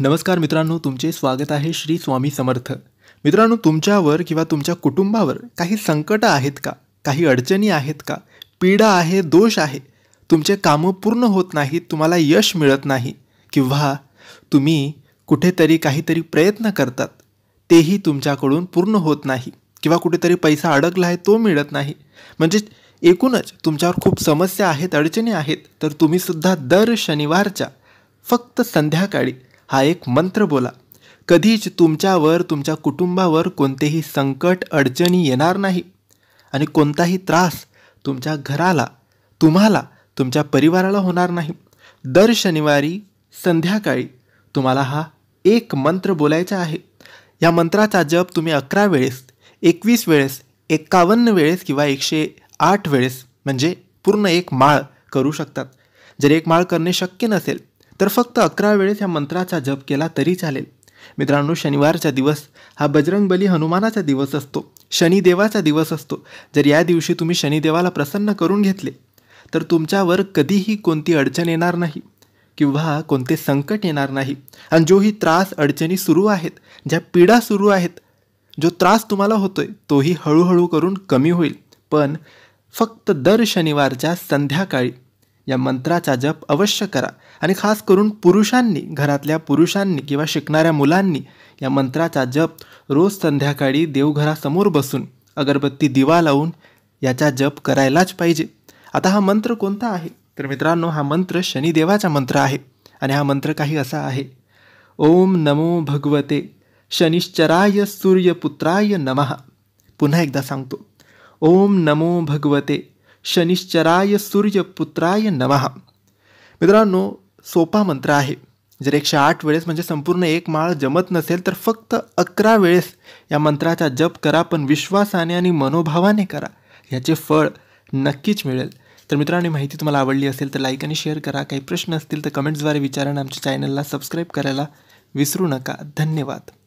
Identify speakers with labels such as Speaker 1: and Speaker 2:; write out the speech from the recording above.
Speaker 1: नमस्कार मित्रांनो तुमचे स्वागत आहे श्री स्वामी समर्थ मित्रांनो तुमच्यावर किंवा तुमच्या कुटुंबावर काही संकटं आहेत का काही अडचणी आहेत का पीडा आहे दोष आहे तुमचे कामं पूर्ण होत नाहीत तुम्हाला यश मिळत नाही किंवा तुम्ही कुठेतरी काहीतरी प्रयत्न करतात तेही तुमच्याकडून पूर्ण होत नाही किंवा कुठेतरी पैसा अडकला आहे तो मिळत नाही म्हणजे एकूणच तुमच्यावर खूप समस्या आहेत अडचणी आहेत तर तुम्हीसुद्धा दर शनिवारच्या फक्त संध्याकाळी हा एक मंत्र बोला कधीच तुमच्यावर तुमच्या कुटुंबावर कोणतेही संकट अडचणी येणार नाही आणि कोणताही त्रास तुमच्या घराला तुम्हाला तुमच्या परिवाराला होणार नाही दर शनिवारी संध्याकाळी तुम्हाला हा एक मंत्र बोलायचा आहे या मंत्राचा जप तुम्ही अकरा वेळेस एकवीस वेळेस एक्कावन्न वेळेस किंवा एकशे आठ वेळेस म्हणजे पूर्ण एक माळ करू शकतात जर एक माळ करणे शक्य नसेल तर फक्त अकरा वेळेस या मंत्राचा जप केला तरी चालेल मित्रांनो शनिवारचा दिवस हा बजरंगबली हनुमानाचा दिवस असतो शनिदेवाचा दिवस असतो जर या दिवशी तुम्ही शनिदेवाला प्रसन्न करून घेतले तर तुमच्यावर कधीही कोणती अडचण येणार नाही किंवा कोणते संकट येणार नाही आणि जोही त्रास अडचणी सुरू आहेत ज्या पीडा सुरू आहेत जो त्रास तुम्हाला होतोय तोही हळूहळू करून कमी होईल पण फक्त दर शनिवारच्या संध्याकाळी या मंत्राचा जप अवश्य करा आणि खास करून पुरुषांनी घरातल्या पुरुषांनी किंवा शिकणाऱ्या मुलांनी या मंत्राचा जप रोज संध्याकाळी देवघरासमोर बसून अगरबत्ती दिवा लावून याचा जप करायलाच पाहिजे आता हा मंत्र कोणता आहे तर मित्रांनो हा मंत्र शनिदेवाचा मंत्र आहे आणि हा मंत्र काही असा आहे ओम नमो भगवते शनिश्चराय सूर्यपुत्राय नमः पुन्हा एकदा सांगतो ओम नमो भगवते शनिश्चराय सूर्यपुत्राय नमः मित्रांनो सोपा मंत्र आहे जर एकशे आठ वेळेस म्हणजे संपूर्ण एक माळ जमत नसेल तर फक्त अकरा वेळेस या मंत्राचा जप करा पण विश्वासाने आणि मनोभावाने करा याचे फळ नक्कीच मिळेल तर मित्रांनो माहिती तुम्हाला आवडली असेल तर लाईक आणि शेअर करा काही प्रश्न असतील तर कमेंट्सद्वारे विचारा आमच्या चॅनलला सबस्क्राईब करायला विसरू नका धन्यवाद